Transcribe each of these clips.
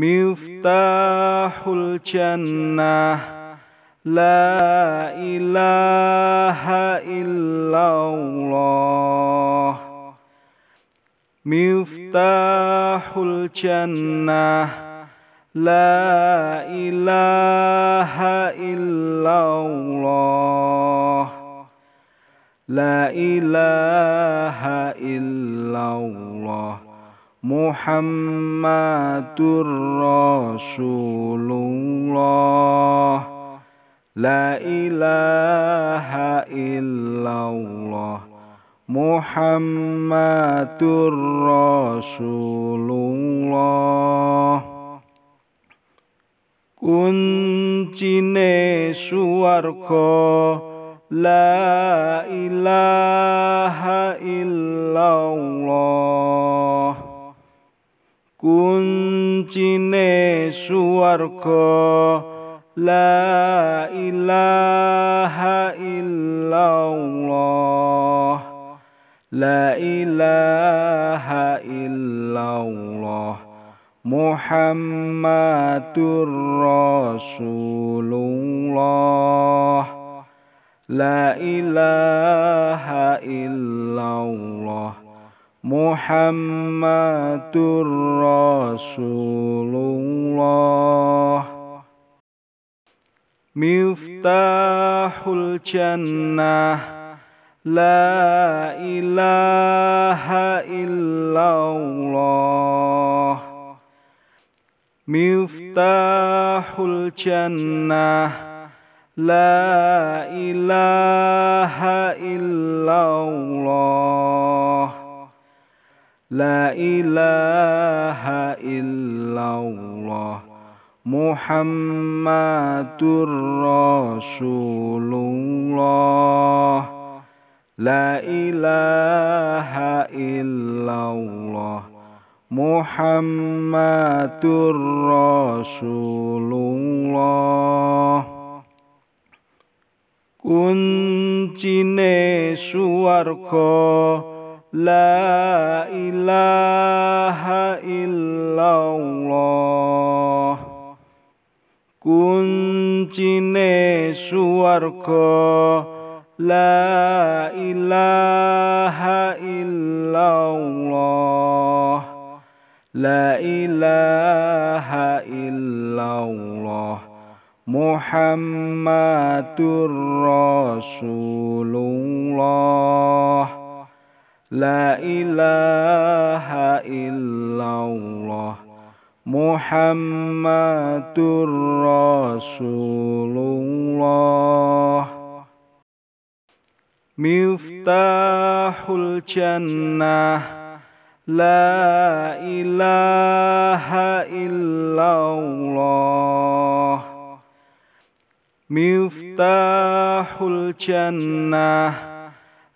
مفتاح الجنة لا إله إلا الله مفتاح الجنة لا إله إلا الله لا إله إلا الله Muhammadur Rasulullah La ilaha illallah Muhammadur Rasulullah Kuncine suwarko La ilaha illallah kuncine suwarga la ilaha illallah la ilaha illallah muhammadur rasulullah la ilaha illallah محمد رسول الله مفتاح الجنة لا إله إلا الله مفتاح الجنة لا إله إلا الله La ilaha illallah Muhammadur Rasulullah La ilaha illallah Muhammadur Rasulullah Kuncine suarga Kuncine لا إله إلا الله kuncine suwarga la ilaha illallah la ilaha illallah Muhammadur Rasulullah لا إله إلا الله محمد رسول الله مفتاح الجنة لا إله إلا الله مفتاح الجنه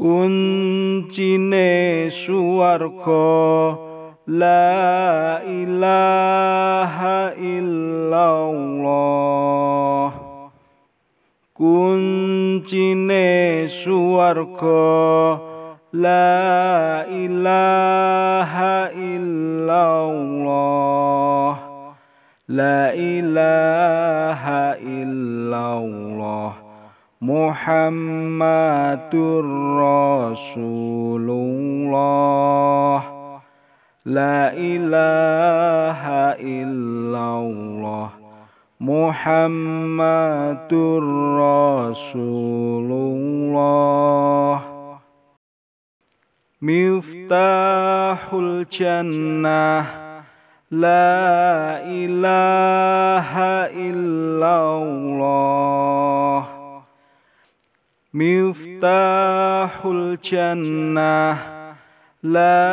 kuncine suwarga la ilaha illallah kuncine suwarga la ilaha illallah la ilaha illallah محمد رسول الله لا إله إلا الله محمد رسول الله مفتاح الجنة لا إله إلا الله مفتاح الجنة لا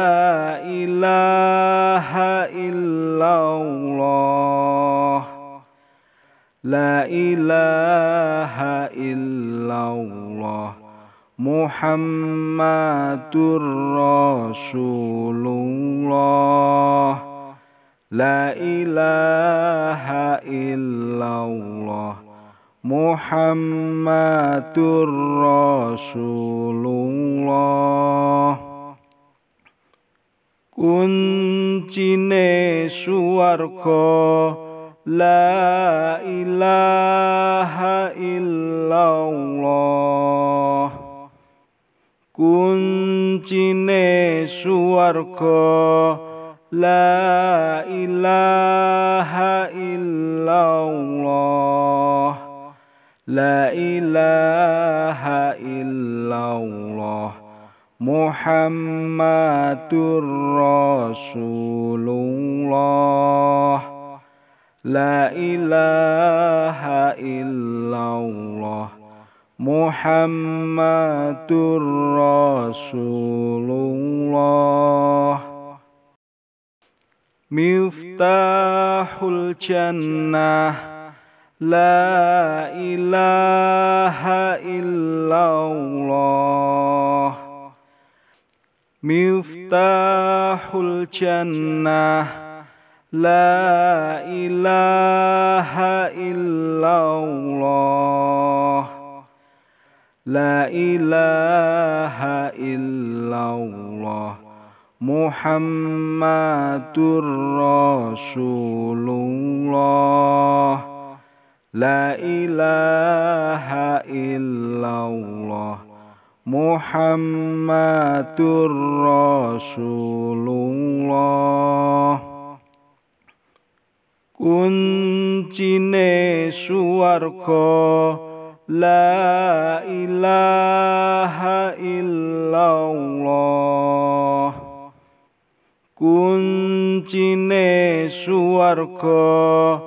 إله إلا الله لا إله إلا الله محمد رسول الله لا إله إلا الله Muhammadur Rasulullah Kuncine suarga La ilaha illallah Kuncine suarga La ilaha illallah لا إله إلا الله محمد رسول الله لا إله إلا الله محمد رسول الله مفتاح الجنه لا إله إلا الله مفتاح الجنة لا إله إلا الله لا إله إلا الله محمد رسول الله La ilaha illallah Muhammadur Rasulullah Kuncine suwarko La ilaha illallah Kuncine suwarko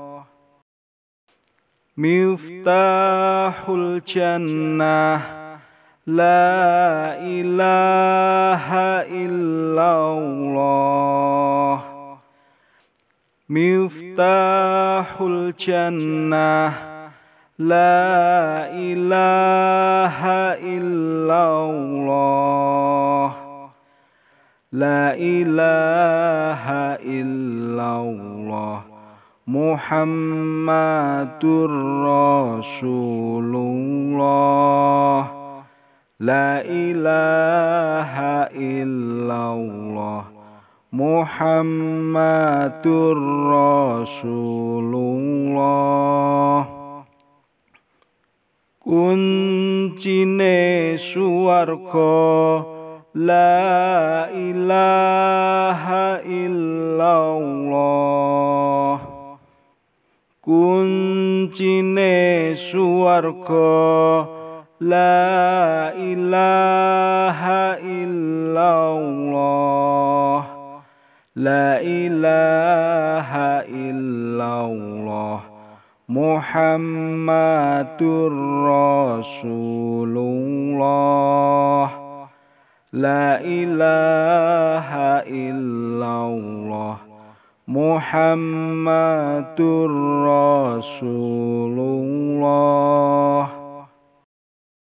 مفتاح الجنة لا إله إلا الله مفتاح الجنة لا إله إلا الله لا إله إلا الله محمد رسول الله لا إله إلا الله محمد رسول الله kuncine suwarga la ilaha illallah kuncine suwarga la ilaha illallah la ilaha illallah muhammadur rasulullah la ilaha illallah محمد رسول الله